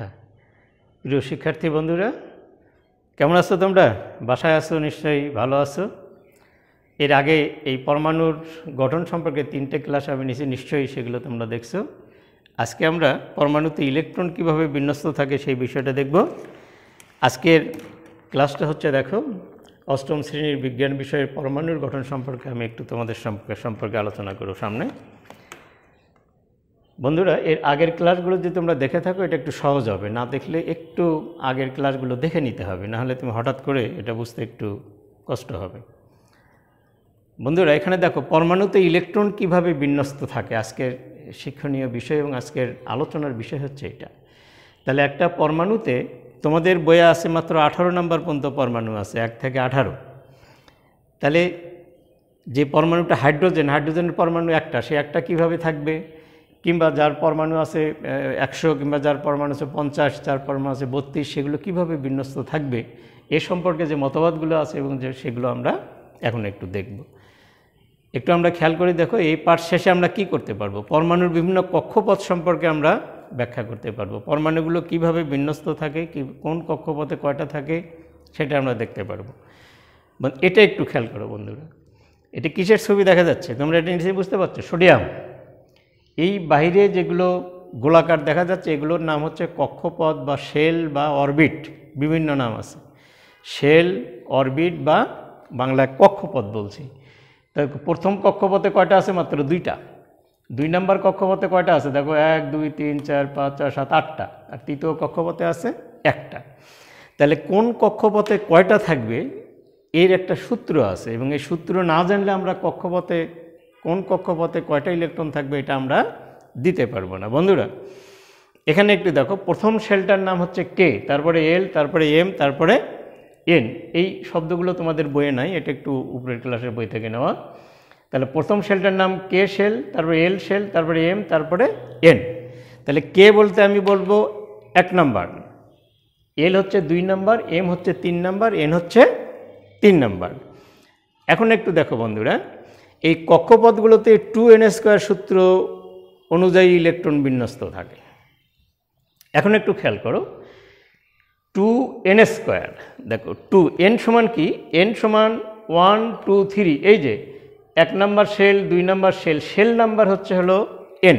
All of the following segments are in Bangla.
হ্যাঁ প্রিয় শিক্ষার্থী বন্ধুরা কেমন আছো তোমরা বাসায় আছো নিশ্চয়ই ভালো আছো এর আগে এই পরমাণুর গঠন সম্পর্কে তিনটে ক্লাস আমি নিচে নিশ্চয়ই সেগুলো তোমরা দেখছো আজকে আমরা পরমাণুতে ইলেকট্রন কিভাবে বিন্যস্ত থাকে সেই বিষয়টা দেখব আজকের ক্লাসটা হচ্ছে দেখো অষ্টম শ্রেণীর বিজ্ঞান বিষয়ের পরমাণুর গঠন সম্পর্কে আমি একটু তোমাদের সম্পর্কে আলোচনা করব সামনে বন্ধুরা এর আগের ক্লাসগুলো যদি তোমরা দেখে থাকো এটা একটু সহজ হবে না দেখলে একটু আগের ক্লাসগুলো দেখে নিতে হবে নাহলে তুমি হঠাৎ করে এটা বুঝতে একটু কষ্ট হবে বন্ধুরা এখানে দেখো পরমাণুতে ইলেকট্রন কিভাবে বিন্যস্ত থাকে আজকের শিক্ষণীয় বিষয় এবং আজকের আলোচনার বিষয় হচ্ছে এটা তাহলে একটা পরমাণুতে তোমাদের বইয়ে আছে মাত্র আঠারো নম্বর পর্যন্ত পরমাণু আছে এক থেকে আঠারো তাহলে যে পরমাণুটা হাইড্রোজেন হাইড্রোজেনের পরমাণু একটা সে একটা কিভাবে থাকবে কিংবা যার পরমাণু আছে একশো কিংবা যার পরমাণু আছে পঞ্চাশ যার পরমাণু আছে বত্রিশ সেগুলো কিভাবে বিন্যস্ত থাকবে এ সম্পর্কে যে মতবাদগুলো আছে এবং যে সেগুলো আমরা এখন একটু দেখব একটু আমরা খেয়াল করে দেখো এই পাঠ শেষে আমরা কি করতে পারবো পরমাণুর বিভিন্ন কক্ষপথ সম্পর্কে আমরা ব্যাখ্যা করতে পারবো পরমাণুগুলো কিভাবে বিন্যস্ত থাকে কি কোন কক্ষপথে কয়টা থাকে সেটা আমরা দেখতে পারবো মানে এটা একটু খেয়াল করো বন্ধুরা এটা কিসের ছবি দেখা যাচ্ছে তোমরা এটা নিশ্চয়ই বুঝতে পারছো সোডিয়াম এই বাইরে যেগুলো গোলাকার দেখা যাচ্ছে এগুলোর নাম হচ্ছে কক্ষপথ বা শেল বা অরবিট বিভিন্ন নাম আছে শেল অরবিট বা বাংলায় কক্ষপথ বলছি তো প্রথম কক্ষপথে কয়টা আছে মাত্র দুইটা দুই নম্বর কক্ষপথে কয়টা আছে দেখো এক দুই তিন চার পাঁচ ছয় সাত আটটা আর তৃতীয় কক্ষপথে আছে একটা তাহলে কোন কক্ষপথে কয়টা থাকবে এর একটা সূত্র আছে এবং এই সূত্র না জানলে আমরা কক্ষপথে কোন কক্ষপথে কয়টা ইলেকট্রন থাকবে এটা আমরা দিতে পারবো না বন্ধুরা এখানে একটু দেখো প্রথম শেলটার নাম হচ্ছে কে তারপরে এল তারপরে এম তারপরে এন এই শব্দগুলো তোমাদের বইয়ে নাই এটা একটু উপরের ক্লাসের বই থেকে নেওয়া তাহলে প্রথম শেলটার নাম কে সেল তারপরে এল শেল তারপরে এম তারপরে এন তাহলে কে বলতে আমি বলবো এক নাম্বার এল হচ্ছে দুই নাম্বার এম হচ্ছে তিন নাম্বার এন হচ্ছে তিন নাম্বার এখন একটু দেখো বন্ধুরা এই কক্ষপথগুলোতে টু এন স্কোয়ার সূত্র অনুযায়ী ইলেকট্রন বিন্যস্ত থাকে এখন একটু খেয়াল করো টু এন স্কোয়ার দেখো টু এন সমান কি এন সমান ওয়ান টু থ্রি এই যে এক নাম্বার সেল দুই নাম্বার সেল সেল নাম্বার হচ্ছে হলো এন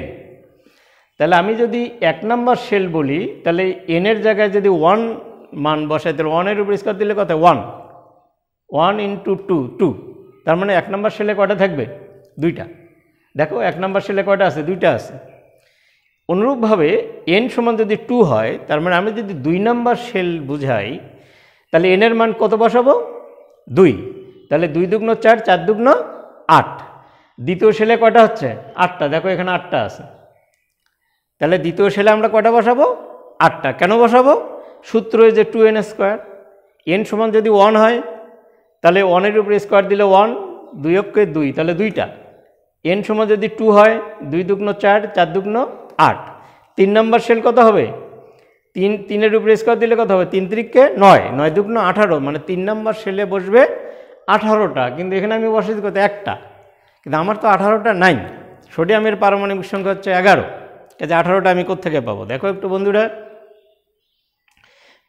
তাহলে আমি যদি এক নাম্বার সেল বলি তাহলে এনের জায়গায় যদি ওয়ান মান বসাই তাহলে ওয়ানের উপর স্কোয়ার দিলে কথা one one into two two তার মানে এক নম্বর সেলে কয়টা থাকবে দুইটা দেখো এক নম্বর সেলে কয়টা আছে দুইটা আছে অনুরূপভাবে এন সমান যদি টু হয় তার মানে আমি যদি দুই নম্বর সেল বুঝাই তাহলে এনের মান কত বসাবো দুই তাহলে দুই দুগ্ন চার চার দুগ্ন আট দ্বিতীয় সেলে কয়টা হচ্ছে আটটা দেখো এখানে আটটা আছে তাহলে দ্বিতীয় সেলে আমরা কয়টা বসাবো আটটা কেন বসাবো সূত্র যে টু এন স্কোয়ার এন সমান যদি ওয়ান হয় তাহলে ওয়ানের উপরে স্কোয়ার দিলে ওয়ান দুই অক্ষে দুই তাহলে দুইটা এন সময় যদি টু হয় দুই দুগ্ন চার চার দুগ্ন আট তিন নম্বর সেল কত হবে তিন তিনের উপরে স্কোয়ার দিলে কত হবে তিন তিরিককে নয় নয় দুগ্ন আঠারো মানে তিন নম্বর সেলে বসবে আঠারোটা কিন্তু এখানে আমি বসেছি কত একটা কিন্তু আমার তো আঠারোটা নাই সোডিয়ামের পারমাণবিক সংখ্যা হচ্ছে এগারো কাজে আঠারোটা আমি কোথেকে পাবো দেখো একটু বন্ধুরা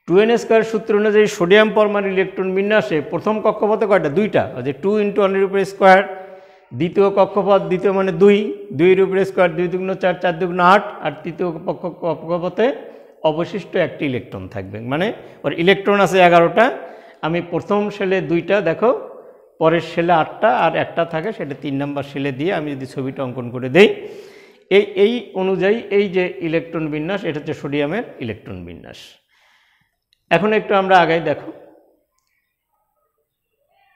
টু এন স্কোয়ার সূত্র অনুযায়ী সোডিয়াম পরমাণু ইলেকট্রন বিন্যাসে প্রথম কক্ষপথে কয়টা দুইটা যে টু ইন্টু ওয়ানের উপরে স্কোয়ার দ্বিতীয় কক্ষপথ দ্বিতীয় মানে দুই দুইয়ের উপরে স্কোয়ার দুই দুগ্ন চার চার দুগ্ন আট আর তৃতীয় পক্ষ কক্ষপথে অবশিষ্ট একটি ইলেকট্রন থাকবে মানে ওর ইলেকট্রন আছে এগারোটা আমি প্রথম সেলে দুইটা দেখো পরের সেলে আটটা আর একটা থাকে সেটা তিন নম্বর সেলে দিয়ে আমি যদি ছবিটা অঙ্কন করে দেই এই এই অনুযায়ী এই যে ইলেকট্রন বিন্যাস এটা হচ্ছে সোডিয়ামের ইলেকট্রন বিন্যাস এখন একটু আমরা আগাই দেখো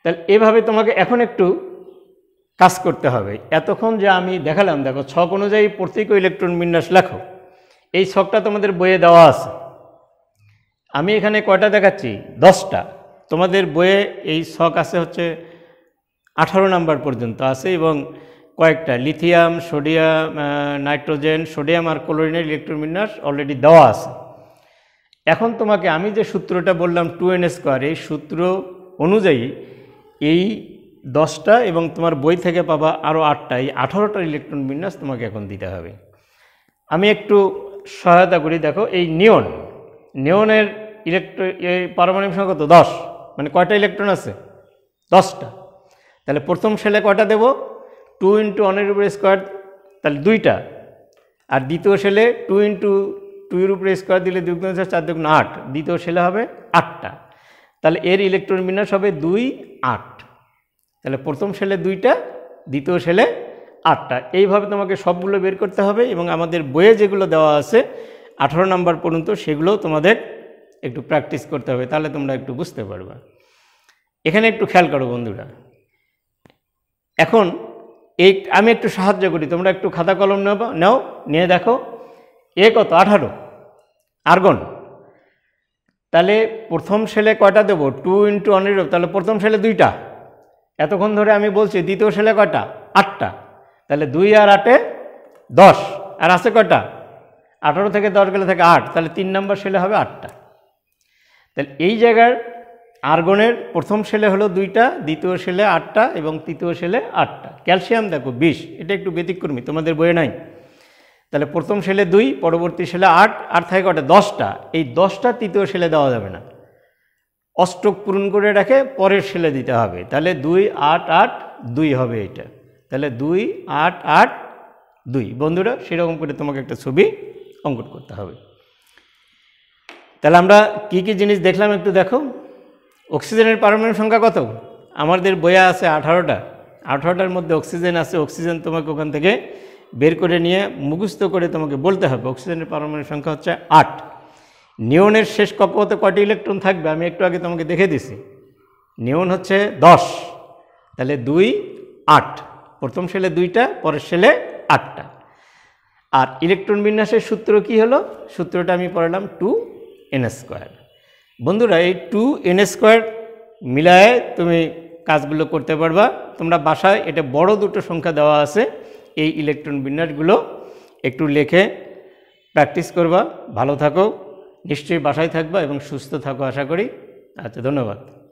তাহলে এভাবে তোমাকে এখন একটু কাজ করতে হবে এতক্ষণ যে আমি দেখালাম দেখো ছক অনুযায়ী প্রত্যেক ইলেকট্রন বিন্যাস লেখো এই ছকটা তোমাদের বইয়ে দেওয়া আছে আমি এখানে কয়টা দেখাচ্ছি দশটা তোমাদের বইয়ে এই ছক আছে হচ্ছে আঠারো নাম্বার পর্যন্ত আছে এবং কয়েকটা লিথিয়াম সোডিয়াম নাইট্রোজেন সোডিয়াম আর ক্লোরিনের ইলেকট্রন বিন্যাস অলরেডি দেওয়া আছে এখন তোমাকে আমি যে সূত্রটা বললাম টু এন স্কোয়ার এই সূত্র অনুযায়ী এই দশটা এবং তোমার বই থেকে পাবা আরও আটটা এই আঠারোটা ইলেকট্রন বিন্যাস তোমাকে এখন দিতে হবে আমি একটু সহায়তা করি দেখো এই নিয়ন নিয়নের ইলেকট্র এই পারমাণবিক সংখ্যা তো দশ মানে কয়টা ইলেকট্রন আছে দশটা তাহলে প্রথম সেলে কয়টা দেব টু ইন্টু ওয়ানের উপরে স্কোয়ার তাহলে দুইটা আর দ্বিতীয় সেলে টু ইন্টু টুয়ের উপরে স্কোয়ার দিলে দুই গুণ চার দুগুণ আট দ্বিতীয় সেলে হবে আটটা তাহলে এর ইলেকট্রন বিন্যাস হবে দুই আট তাহলে প্রথম সেলে দুইটা দ্বিতীয় সেলে আটটা এইভাবে তোমাকে সবগুলো বের করতে হবে এবং আমাদের বইয়ে যেগুলো দেওয়া আছে আঠারো নাম্বার পর্যন্ত সেগুলো তোমাদের একটু প্র্যাকটিস করতে হবে তাহলে তোমরা একটু বুঝতে পারবে এখানে একটু খেয়াল করো বন্ধুরা এখন এই আমি একটু সাহায্য করি তোমরা একটু খাতা কলম নেবা নাও নিয়ে দেখো এ কত আঠারো আর্গন তাহলে প্রথম সেলে কয়টা দেব টু ইন্টু অনিরব তাহলে প্রথম সেলে দুইটা এতক্ষণ ধরে আমি বলছি দ্বিতীয় সেলে কয়টা আটটা তাহলে দুই আর আটে দশ আর আছে কয়টা আঠারো থেকে দশ গেলে থাকে আট তাহলে তিন নম্বর সেলে হবে আটটা তাহলে এই জায়গার আর্গনের প্রথম সেলে হলো দুইটা দ্বিতীয় সেলে আটটা এবং তৃতীয় সেলে আটটা ক্যালসিয়াম দেখো বিশ এটা একটু ব্যতিক্রমী তোমাদের বইয়ে নাই তাহলে প্রথম সেলে দুই পরবর্তী সেলে আট আর থাকে কটা দশটা এই দশটা তৃতীয় সেলে দেওয়া যাবে না অষ্টক পূরণ করে রাখে পরের সেলে দিতে হবে তাহলে দুই আট আট দুই হবে এটা তাহলে দুই আট আট দুই বন্ধুরা সেরকম করে তোমাকে একটা ছবি অঙ্কন করতে হবে তাহলে আমরা কি কি জিনিস দেখলাম একটু দেখো অক্সিজেনের পারমাণবিক সংখ্যা কত আমাদের বইয়া আছে আঠারোটা আঠারোটার মধ্যে অক্সিজেন আছে অক্সিজেন তোমাকে ওখান থেকে বের করে নিয়ে মুখস্থ করে তোমাকে বলতে হবে অক্সিজেনের পারমাণবিক সংখ্যা হচ্ছে আট নিয়নের শেষ কক্ষপথে কয়টি ইলেকট্রন থাকবে আমি একটু আগে তোমাকে দেখে দিছি নিয়ন হচ্ছে দশ তাহলে দুই আট প্রথম সেলে দুইটা পরের সেলে আটটা আর ইলেকট্রন বিন্যাসের সূত্র কি হলো সূত্রটা আমি পড়ালাম টু এন স্কোয়ার বন্ধুরা এই টু এন স্কোয়ার মিলায় তুমি কাজগুলো করতে পারবা তোমরা বাসায় এটা বড় দুটো সংখ্যা দেওয়া আছে এই ইলেকট্রন বিন্যাসগুলো একটু লেখে প্র্যাকটিস করবা ভালো থাকো নিশ্চয়ই বাসায় থাকবা এবং সুস্থ থাকো আশা করি আচ্ছা ধন্যবাদ